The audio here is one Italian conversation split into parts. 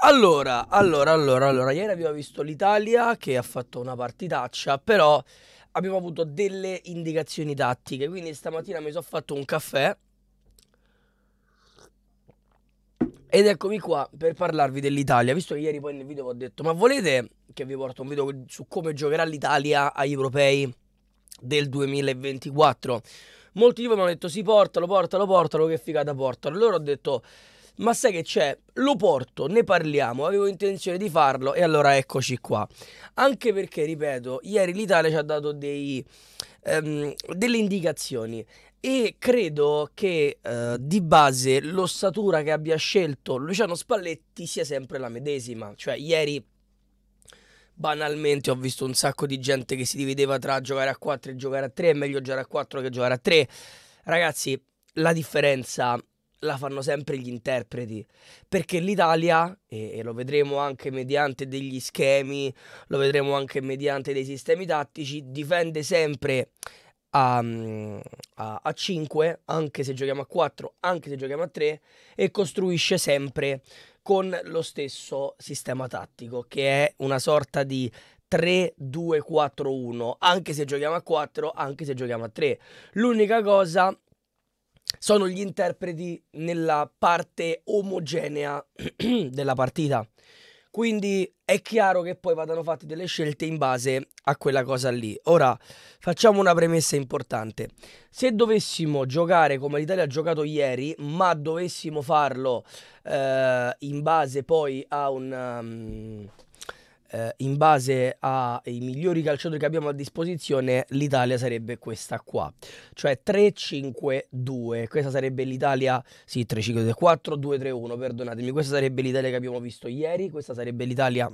Allora, allora, allora, allora, ieri abbiamo visto l'Italia che ha fatto una partitaccia, però abbiamo avuto delle indicazioni tattiche, quindi stamattina mi sono fatto un caffè ed eccomi qua per parlarvi dell'Italia, visto che ieri poi nel video vi ho detto, ma volete che vi porto un video su come giocherà l'Italia agli europei del 2024? Molti di voi mi hanno detto sì, portalo, portalo, portalo, che figata portalo, allora ho detto ma sai che c'è? Lo porto, ne parliamo, avevo intenzione di farlo e allora eccoci qua. Anche perché, ripeto, ieri l'Italia ci ha dato dei, um, delle indicazioni e credo che uh, di base l'ossatura che abbia scelto Luciano Spalletti sia sempre la medesima. Cioè, ieri banalmente ho visto un sacco di gente che si divideva tra giocare a 4 e giocare a 3, è meglio giocare a 4 che giocare a 3. Ragazzi, la differenza la fanno sempre gli interpreti, perché l'Italia, e, lo vedremo anche mediante degli schemi, lo vedremo anche mediante dei sistemi tattici, difende sempre a, mm, a, a 5, anche se giochiamo a 4, anche se giochiamo a 3, e costruisce sempre con lo stesso sistema tattico, che è una sorta di 3-2-4-1, anche se giochiamo a 4, anche se giochiamo a 3. L'unica cosa sono gli interpreti nella parte omogenea della partita. Quindi è chiaro che poi vadano fatte delle scelte in base a quella cosa lì. Ora facciamo una premessa importante. Se dovessimo giocare come l'Italia ha giocato ieri, ma dovessimo farlo eh, in base poi a un... Um, eh, in base ai migliori calciatori che abbiamo a disposizione, l'Italia sarebbe questa qua. Cioè 3-5-2. Questa sarebbe l'Italia. Sì, 3 5 4 4-2-3-1, perdonatemi. Questa sarebbe l'Italia che abbiamo visto ieri. Questa sarebbe l'Italia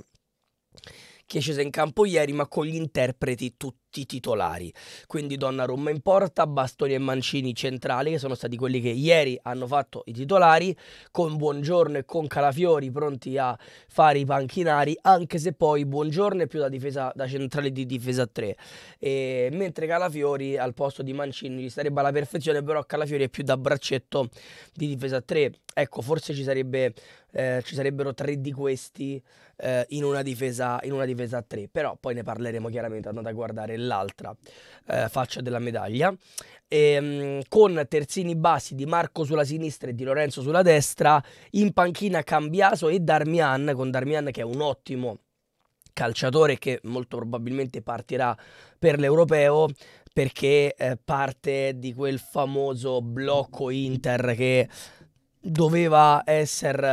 che è scesa in campo ieri, ma con gli interpreti tutti tutti titolari. Quindi Donnarumma in porta, Bastoni e Mancini centrali, che sono stati quelli che ieri hanno fatto i titolari, con Buongiorno e con Calafiori pronti a fare i panchinari, anche se poi Buongiorno è più da, difesa, da centrale di difesa 3. E, mentre Calafiori al posto di Mancini gli starebbe alla perfezione, però Calafiori è più da braccetto di difesa 3. Ecco, forse ci, sarebbe, eh, ci sarebbero tre di questi eh, in, una difesa, in una difesa 3, però poi ne parleremo chiaramente, andando a guardare l'altra eh, faccia della medaglia, e, ehm, con terzini bassi di Marco sulla sinistra e di Lorenzo sulla destra, in panchina Cambiaso e Darmian, con Darmian che è un ottimo calciatore che molto probabilmente partirà per l'europeo perché eh, parte di quel famoso blocco Inter che doveva essere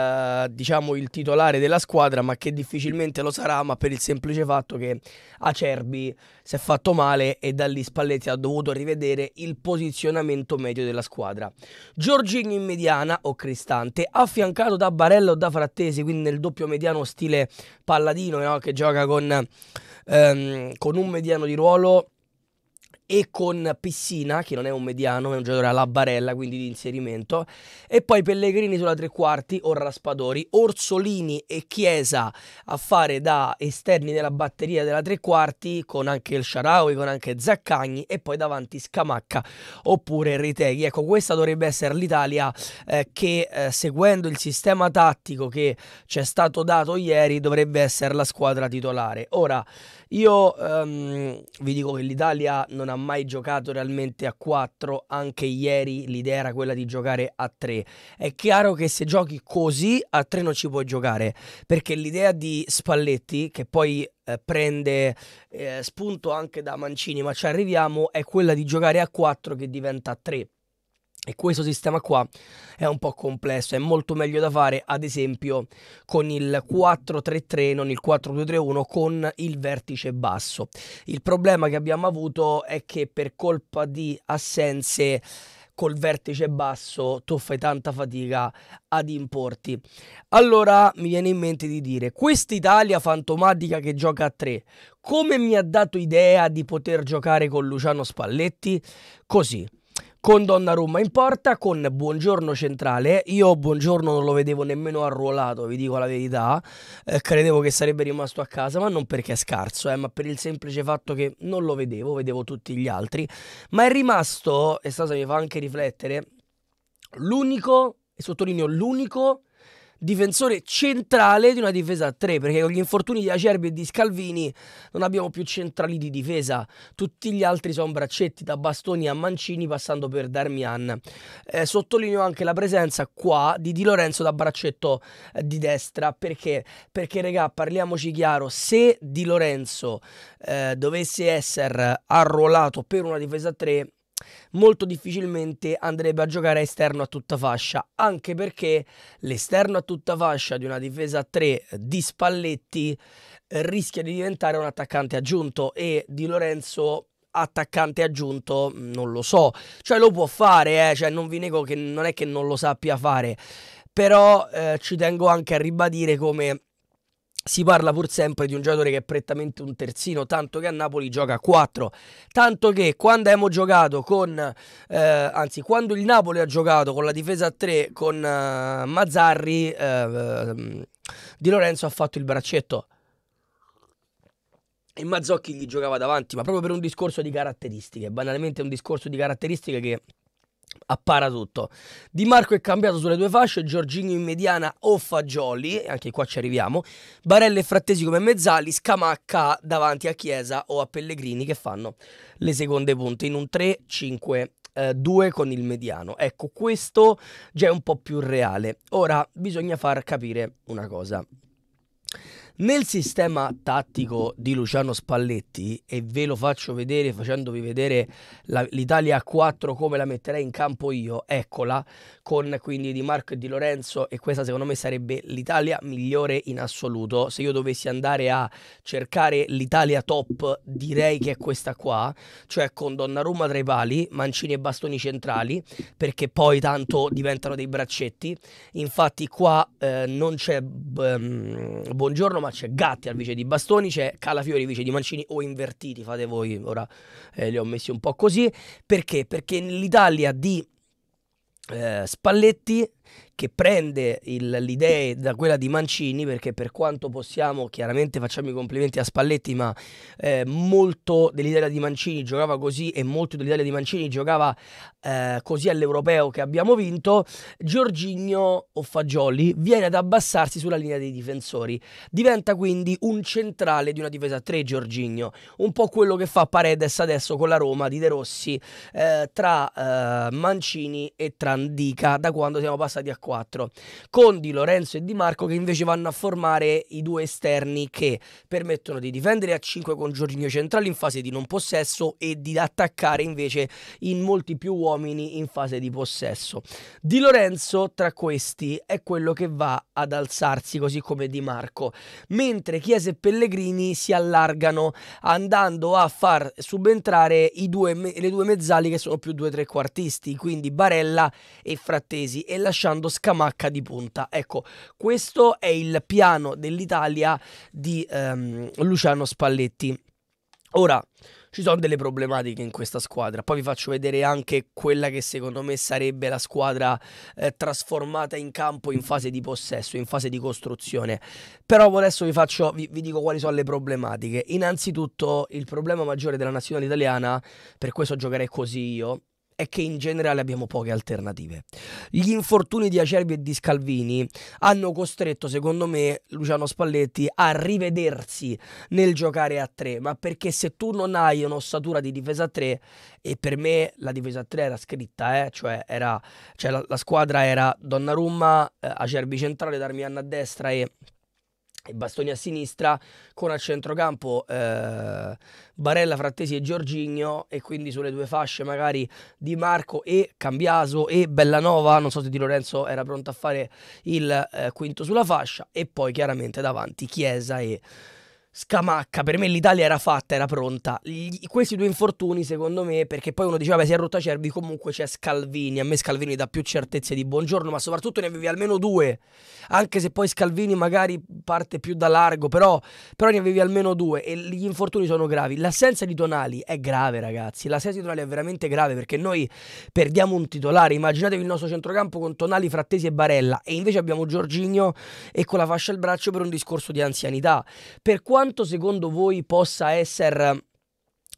eh, diciamo il titolare della squadra ma che difficilmente lo sarà ma per il semplice fatto che Acerbi si è fatto male e da lì Spalletti ha dovuto rivedere il posizionamento medio della squadra Giorgini in mediana o Cristante affiancato da Barello o da Frattesi quindi nel doppio mediano stile Palladino no? che gioca con, ehm, con un mediano di ruolo e con Pissina, che non è un mediano, è un giocatore alla barella, quindi di inserimento, e poi Pellegrini sulla tre quarti o Raspadori, Orsolini e Chiesa a fare da esterni della batteria della tre quarti, con anche il Sharawi, con anche Zaccagni, e poi davanti Scamacca oppure Riteghi. Ecco, questa dovrebbe essere l'Italia eh, che eh, seguendo il sistema tattico che ci è stato dato ieri dovrebbe essere la squadra titolare. Ora, io um, vi dico che l'Italia non ha mai giocato realmente a 4, anche ieri l'idea era quella di giocare a 3. È chiaro che se giochi così a 3 non ci puoi giocare, perché l'idea di Spalletti, che poi eh, prende eh, spunto anche da Mancini, ma ci arriviamo, è quella di giocare a 4 che diventa a 3. E questo sistema qua è un po' complesso, è molto meglio da fare ad esempio con il 433, non il 4231, con il vertice basso. Il problema che abbiamo avuto è che per colpa di assenze col vertice basso tu fai tanta fatica ad importi. Allora mi viene in mente di dire, quest'Italia fantomatica che gioca a 3, come mi ha dato idea di poter giocare con Luciano Spalletti? Così con Donnarumma in porta, con Buongiorno centrale. Io Buongiorno non lo vedevo nemmeno arruolato, vi dico la verità. Eh, credevo che sarebbe rimasto a casa, ma non perché è scarso, eh, ma per il semplice fatto che non lo vedevo, vedevo tutti gli altri. Ma è rimasto, e cosa mi fa anche riflettere, l'unico, e sottolineo l'unico difensore centrale di una difesa a 3, perché con gli infortuni di Acerbi e di Scalvini non abbiamo più centrali di difesa, tutti gli altri sono braccetti da Bastoni a Mancini passando per Darmian. Eh, sottolineo anche la presenza qua di Di Lorenzo da braccetto eh, di destra, perché? Perché regà, parliamoci chiaro, se Di Lorenzo eh, dovesse essere arruolato per una difesa a 3 molto difficilmente andrebbe a giocare esterno a tutta fascia, anche perché l'esterno a tutta fascia di una difesa a 3 di Spalletti eh, rischia di diventare un attaccante aggiunto e Di Lorenzo attaccante aggiunto non lo so, cioè lo può fare, eh? cioè, non vi nego che non è che non lo sappia fare, però eh, ci tengo anche a ribadire come si parla pur sempre di un giocatore che è prettamente un terzino, tanto che a Napoli gioca a 4. Tanto che quando abbiamo giocato con, eh, anzi, quando il Napoli ha giocato con la difesa a 3 con eh, Mazzarri, eh, ehm, Di Lorenzo ha fatto il braccetto. E Mazzocchi gli giocava davanti, ma proprio per un discorso di caratteristiche. Banalmente, un discorso di caratteristiche che appara tutto. Di Marco è cambiato sulle due fasce, Giorginio in mediana o Fagioli, anche qua ci arriviamo, Barella e Frattesi come mezzali, Scamacca davanti a Chiesa o a Pellegrini che fanno le seconde punte in un 3-5 2 eh, con il mediano. Ecco, questo già è un po' più reale. Ora bisogna far capire una cosa. Nel sistema tattico di Luciano Spalletti, e ve lo faccio vedere facendovi vedere la, l'Italia a 4 come la metterei in campo io, eccola, con quindi Di Marco e Di Lorenzo, e questa secondo me sarebbe l'Italia migliore in assoluto. Se io dovessi andare a cercare l'Italia top, direi che è questa qua, cioè con Donnarumma tra i pali, mancini e bastoni centrali, perché poi tanto diventano dei braccetti. Infatti qua eh, non c'è... B- mm, buongiorno ma c'è Gatti al vice di Bastoni, c'è Calafiori vice di Mancini o invertiti, fate voi, ora eh, li ho messi un po' così. Perché? Perché nell'Italia di eh, Spalletti che prende l'idea da quella di Mancini, perché per quanto possiamo, chiaramente facciamo i complimenti a Spalletti, ma eh, molto dell'Italia di Mancini giocava così e molto dell'Italia di Mancini giocava eh, così all'europeo che abbiamo vinto, Giorgigno o Fagioli viene ad abbassarsi sulla linea dei difensori. Diventa quindi un centrale di una difesa a tre Giorgigno, un po' quello che fa Paredes adesso con la Roma di De Rossi eh, tra eh, Mancini e Trandica da quando siamo passati di A4, con Di Lorenzo e Di Marco che invece vanno a formare i due esterni che permettono di difendere a 5 con Giorginio Centrale in fase di non possesso e di attaccare invece in molti più uomini in fase di possesso. Di Lorenzo tra questi è quello che va ad alzarsi così come Di Marco, mentre Chiesa e Pellegrini si allargano andando a far subentrare due, le due mezzali che sono più due trequartisti, quindi Barella e Frattesi e lasciando lasciando Scamacca di punta. Ecco, questo è il piano dell'Italia di ehm, Luciano Spalletti. Ora, ci sono delle problematiche in questa squadra. Poi vi faccio vedere anche quella che secondo me sarebbe la squadra eh, trasformata in campo in fase di possesso, in fase di costruzione. Però adesso vi, faccio, vi, vi dico quali sono le problematiche. Innanzitutto, il problema maggiore della nazionale italiana, per questo giocherei così io, è che in generale abbiamo poche alternative. Gli infortuni di Acerbi e di Scalvini hanno costretto, secondo me, Luciano Spalletti a rivedersi nel giocare a tre, ma perché se tu non hai un'ossatura di difesa a tre, e per me la difesa a tre era scritta, eh, cioè, era, cioè la, la, squadra era Donnarumma, eh, Acerbi centrale, Darmian a destra e Bastoni a sinistra con al centrocampo eh, Barella, Frattesi e Giorgigno e quindi sulle due fasce magari Di Marco e Cambiaso e Bellanova, non so se Di Lorenzo era pronto a fare il eh, quinto sulla fascia e poi chiaramente davanti Chiesa e Scamacca, per me l'Italia era fatta, era pronta. Gli, questi due infortuni, secondo me, perché poi uno diceva, si è rotto a cervi, comunque c'è Scalvini. A me Scalvini dà più certezze di buongiorno, ma soprattutto ne avevi almeno due. Anche se poi Scalvini magari parte più da largo, però, però ne avevi almeno due e gli infortuni sono gravi. L'assenza di Tonali è grave, ragazzi. L'assenza di Tonali è veramente grave perché noi perdiamo un titolare. Immaginatevi il nostro centrocampo con Tonali, Frattesi e Barella e invece abbiamo Giorginio e con la fascia al braccio per un discorso di anzianità. Per quanto quanto secondo voi possa essere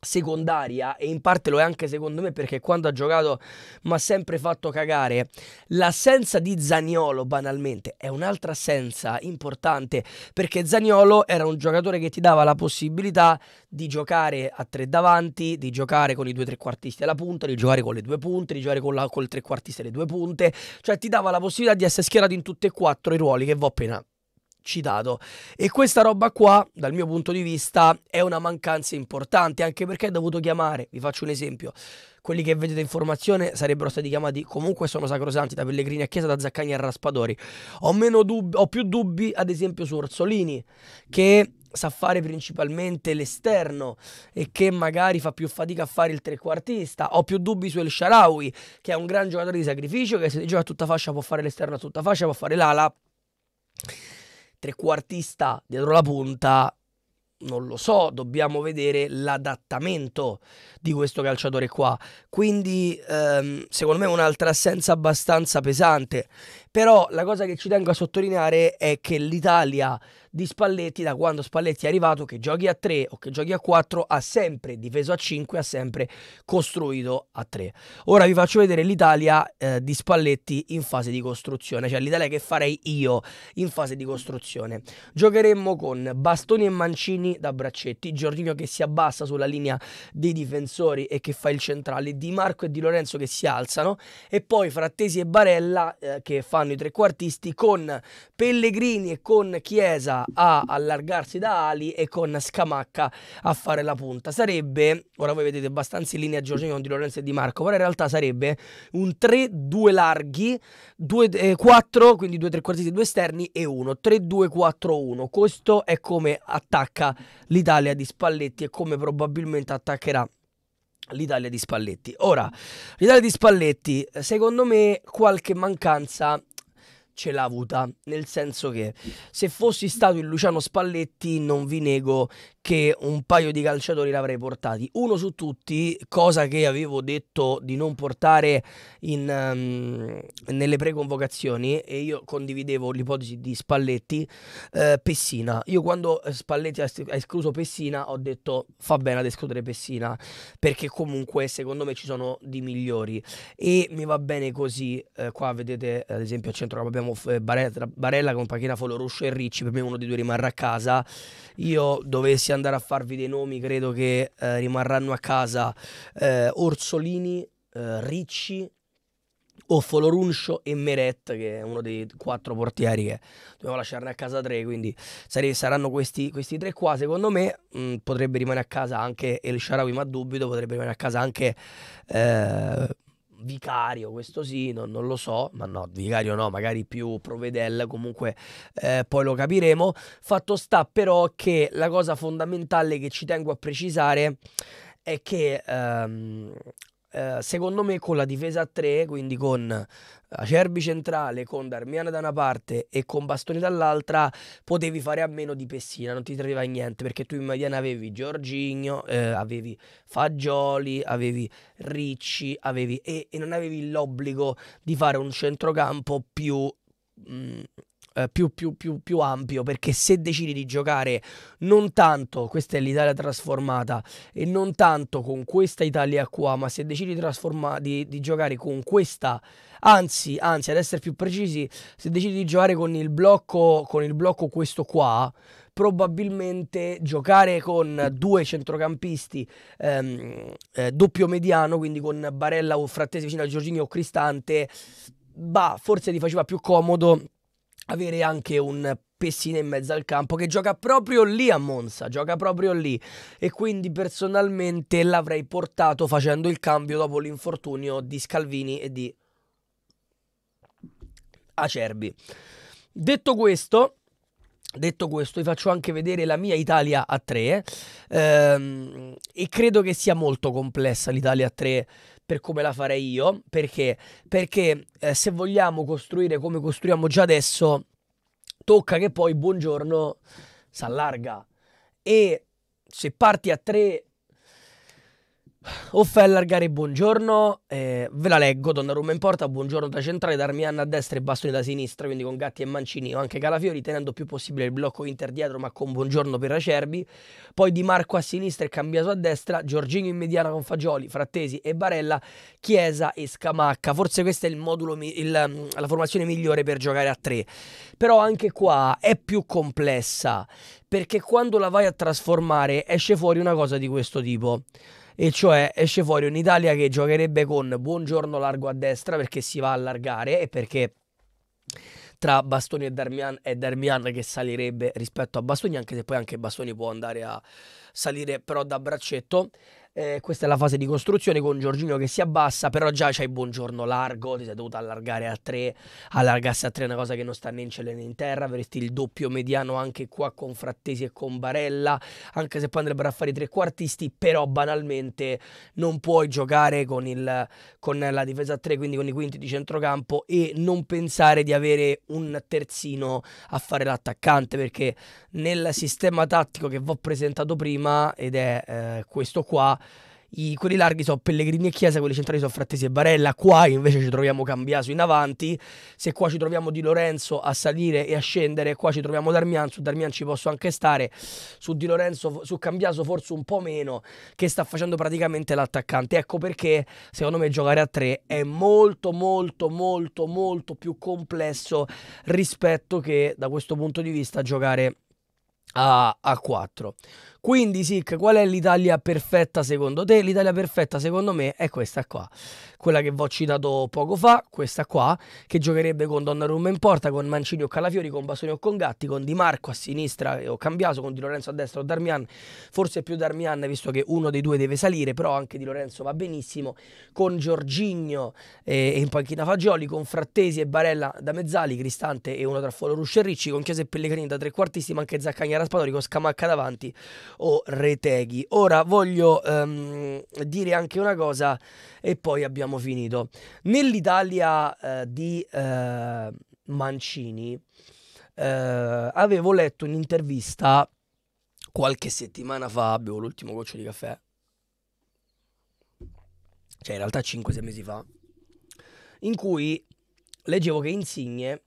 secondaria e in parte lo è anche secondo me perché quando ha giocato mi ha sempre fatto cagare l'assenza di Zaniolo banalmente è un'altra assenza importante perché Zaniolo era un giocatore che ti dava la possibilità di giocare a tre davanti di giocare con i due trequartisti alla punta di giocare con le due punte di giocare con, la, con il trequartista e due punte cioè ti dava la possibilità di essere schierato in tutti e quattro i ruoli che vi ho appena citato. E questa roba qua, dal mio punto di vista, è una mancanza importante, anche perché ho dovuto chiamare, vi faccio un esempio, quelli che vedete in formazione sarebbero stati chiamati comunque sono sacrosanti da Pellegrini a Chiesa, da Zaccagni a Raspadori. Ho, dubbi, ho più dubbi ad esempio su Orsolini, che sa fare principalmente l'esterno e che magari fa più fatica a fare il trequartista. Ho più dubbi su El Sharawi, che è un gran giocatore di sacrificio, che se gioca a tutta fascia può fare l'esterno a tutta fascia, può fare l'ala trequartista dietro la punta non lo so, dobbiamo vedere l'adattamento di questo calciatore qua. Quindi ehm, secondo me un'altra assenza abbastanza pesante. Però la cosa che ci tengo a sottolineare è che l'Italia di Spalletti da quando Spalletti è arrivato, che giochi a 3 o che giochi a 4, ha sempre difeso a 5, ha sempre costruito a 3. Ora vi faccio vedere l'Italia eh, di Spalletti in fase di costruzione, cioè l'Italia che farei io in fase di costruzione. Giocheremmo con Bastoni e Mancini da Braccetti, Giorginio che si abbassa sulla linea dei difensori e che fa il centrale, Di Marco e Di Lorenzo che si alzano e poi Frattesi e Barella eh, che fanno i trequartisti con Pellegrini e con Chiesa a allargarsi da Ali e con Scamacca a fare la punta. Sarebbe, ora voi vedete abbastanza in linea Giorgino di Lorenzo e Di Marco, però in realtà sarebbe un 3-2 larghi, 2-4, eh, quindi 2 tre quartisti, 2 esterni e 1, 3-2-4-1. Questo è come attacca l'Italia di Spalletti e come probabilmente attaccherà l'Italia di Spalletti. Ora, l'Italia di Spalletti, secondo me, qualche mancanza ce l'ha avuta, nel senso che se fossi stato il Luciano Spalletti non vi nego che un paio di calciatori l'avrei portati. Uno su tutti, cosa che avevo detto di non portare in, um, nelle preconvocazioni, e io condividevo l'ipotesi di Spalletti, eh, Pessina. Io quando Spalletti ha, escluso Pessina ho detto fa bene ad escludere Pessina, perché comunque secondo me ci sono di migliori. E mi va bene così, eh, qua vedete ad esempio a centro abbiamo Barella, Barella con Pachina, Foloruscio e Ricci, per me uno dei due rimarrà a casa. Io dovessi andare a farvi dei nomi, credo che eh, rimarranno a casa eh, Orsolini, eh, Ricci, Offoloruncio e Meret, che è uno dei quattro portieri che dobbiamo lasciarne a casa tre, quindi sare- saranno questi, questi, tre qua. Secondo me mh, mm, potrebbe rimanere a casa anche El Sharawi, ma dubito, potrebbe rimanere a casa anche... Eh, vicario, questo sì, non, non, lo so, ma no, vicario no, magari più provedel, comunque eh, poi lo capiremo. Fatto sta però che la cosa fondamentale che ci tengo a precisare è che ehm, eh, secondo me con la difesa a 3, quindi con Acerbi centrale, con Darmiana da una parte e con Bastoni dall'altra, potevi fare a meno di Pessina, non ti serviva niente, perché tu in mediana avevi Giorgigno, eh, avevi Fagioli, avevi Ricci, avevi, e, e, non avevi l'obbligo di fare un centrocampo più... Mh, mm, eh, più, più, più, più, ampio perché se decidi di giocare non tanto, questa è l'Italia trasformata e non tanto con questa Italia qua, ma se decidi di, di, di giocare con questa, anzi, anzi ad essere più precisi, se decidi di giocare con il blocco, con il blocco questo qua, probabilmente giocare con due centrocampisti ehm, eh, doppio mediano, quindi con Barella o Frattesi vicino a Giorgini o Cristante, bah, forse ti faceva più comodo avere anche un Pessina in mezzo al campo che gioca proprio lì a Monza, gioca proprio lì e quindi personalmente l'avrei portato facendo il cambio dopo l'infortunio di Scalvini e di Acerbi. Detto questo, Detto questo, vi faccio anche vedere la mia Italia a 3 ehm, e credo che sia molto complessa l'Italia a 3 per come la farei io, perché? Perché eh, se vogliamo costruire come costruiamo già adesso, tocca che poi buongiorno si allarga e se parti a tre o allargare buongiorno, eh, ve la leggo, Donnarumma in porta, buongiorno da centrale, Darmian a destra e Bastoni da sinistra, quindi con Gatti e Mancini o anche Calafiori, tenendo più possibile il blocco Inter dietro ma con buongiorno per Acerbi, poi Di Marco a sinistra e cambiato a destra, Giorginio in mediana con Fagioli, Frattesi e Barella, Chiesa e Scamacca, forse questa è il modulo, il, mm, la formazione migliore per giocare a tre, però anche qua è più complessa, perché quando la vai a trasformare esce fuori una cosa di questo tipo e cioè esce fuori un'Italia che giocherebbe con buongiorno largo a destra perché si va a allargare e perché tra Bastoni e Darmian è Darmian che salirebbe rispetto a Bastoni, anche se poi anche Bastoni può andare a salire però da braccetto eh, questa è la fase di costruzione con Giorgino che si abbassa, però già c'hai buongiorno largo, ti sei dovuto allargare a tre, allargarsi a tre è una cosa che non sta né in cielo né in terra, avresti il doppio mediano anche qua con Frattesi e con Barella, anche se poi andrebbero a fare i tre quartisti, però banalmente non puoi giocare con, il, con la difesa a tre, quindi con i quinti di centrocampo e non pensare di avere un terzino a fare l'attaccante, perché nel sistema tattico che vi ho presentato prima, ed è eh, questo qua, i, quelli larghi sono Pellegrini e Chiesa, quelli centrali sono Frattesi e Barella. Qua invece ci troviamo Cambiaso in avanti. Se qua ci troviamo Di Lorenzo a salire e a scendere, qua ci troviamo Darmian. Su Darmian ci posso anche stare. Su Di Lorenzo, su Cambiaso forse un po' meno, che sta facendo praticamente l'attaccante. Ecco perché secondo me giocare a tre è molto, molto, molto, molto più complesso rispetto che da questo punto di vista giocare a, a 4. Quindi, Sic, qual è l'Italia perfetta secondo te? L'Italia perfetta secondo me è questa qua, quella che vi ho citato poco fa, questa qua, che giocherebbe con Donnarumma in porta, con Mancini o Calafiori, con Basoni o con Gatti, con Di Marco a sinistra eh, o Cambiaso, con Di Lorenzo a destra o Darmian, forse più Darmian visto che uno dei due deve salire, però anche Di Lorenzo va benissimo, con Giorgigno eh, e in panchina Fagioli, con Frattesi e Barella da mezzali, Cristante e uno tra Folo Ruscerricci, con Chiesa e Pellegrini da trequartisti, ma anche Zaccagnara Spadori con Scamacca davanti o Reteghi. Ora voglio ehm, dire anche una cosa e poi abbiamo finito. Nell'Italia eh, di eh, Mancini eh, avevo letto un'intervista qualche settimana fa, abbiamo l'ultimo goccio di caffè, cioè in realtà 5-6 mesi fa, in cui leggevo che Insigne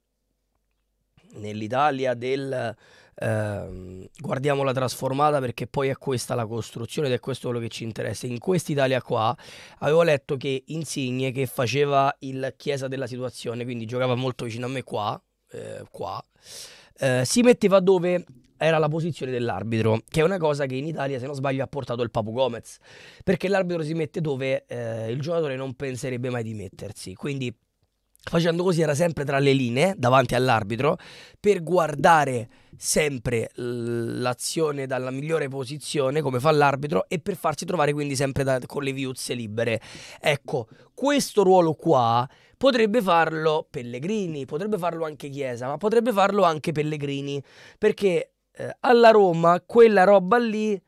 nell'Italia del eh, guardiamola trasformata perché poi è questa la costruzione ed è questo quello che ci interessa. In quest'Italia qua avevo letto che Insigne che faceva il chiesa della situazione, quindi giocava molto vicino a me qua, eh, qua eh, si metteva dove era la posizione dell'arbitro, che è una cosa che in Italia, se non sbaglio, ha portato il Papu Gomez, perché l'arbitro si mette dove eh, il giocatore non penserebbe mai di mettersi. Quindi facendo così era sempre tra le linee davanti all'arbitro per guardare sempre l'azione dalla migliore posizione come fa l'arbitro e per farsi trovare quindi sempre da, con le viuzze libere ecco questo ruolo qua potrebbe farlo Pellegrini potrebbe farlo anche Chiesa ma potrebbe farlo anche Pellegrini perché eh, alla Roma quella roba lì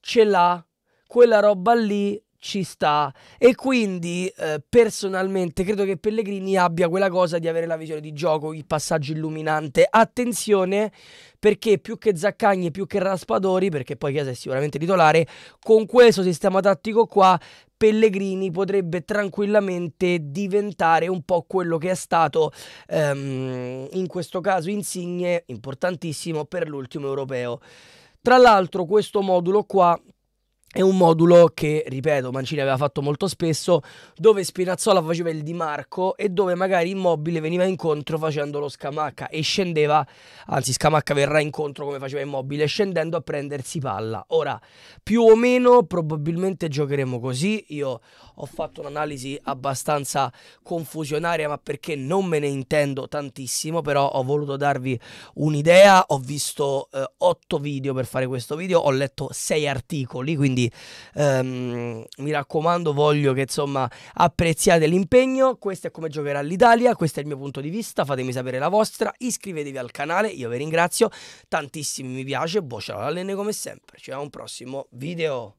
ce l'ha quella roba lì ci sta e quindi eh, personalmente credo che Pellegrini abbia quella cosa di avere la visione di gioco, il passaggio illuminante. Attenzione perché più che Zaccagni, e più che Raspadori, perché poi Chiesa è sicuramente titolare, con questo sistema tattico qua Pellegrini potrebbe tranquillamente diventare un po' quello che è stato ehm, in questo caso Insigne, importantissimo per l'ultimo europeo. Tra l'altro questo modulo qua è un modulo che, ripeto, Mancini aveva fatto molto spesso, dove Spinazzola faceva il Di Marco e dove magari Immobile veniva incontro facendo lo Scamacca e scendeva, anzi Scamacca verrà incontro come faceva Immobile, scendendo a prendersi palla. Ora, più o meno probabilmente giocheremo così, io ho fatto un'analisi abbastanza confusionaria, ma perché non me ne intendo tantissimo, però ho voluto darvi un'idea, ho visto eh, 8 video per fare questo video, ho letto 6 articoli, quindi quindi um, ehm, mi raccomando, voglio che insomma apprezziate l'impegno. Questo è come giocherà l'Italia, questo è il mio punto di vista, fatemi sapere la vostra, iscrivetevi al canale, io vi ringrazio, tantissimi mi piace, boccia l'allene come sempre, ci vediamo a un prossimo video.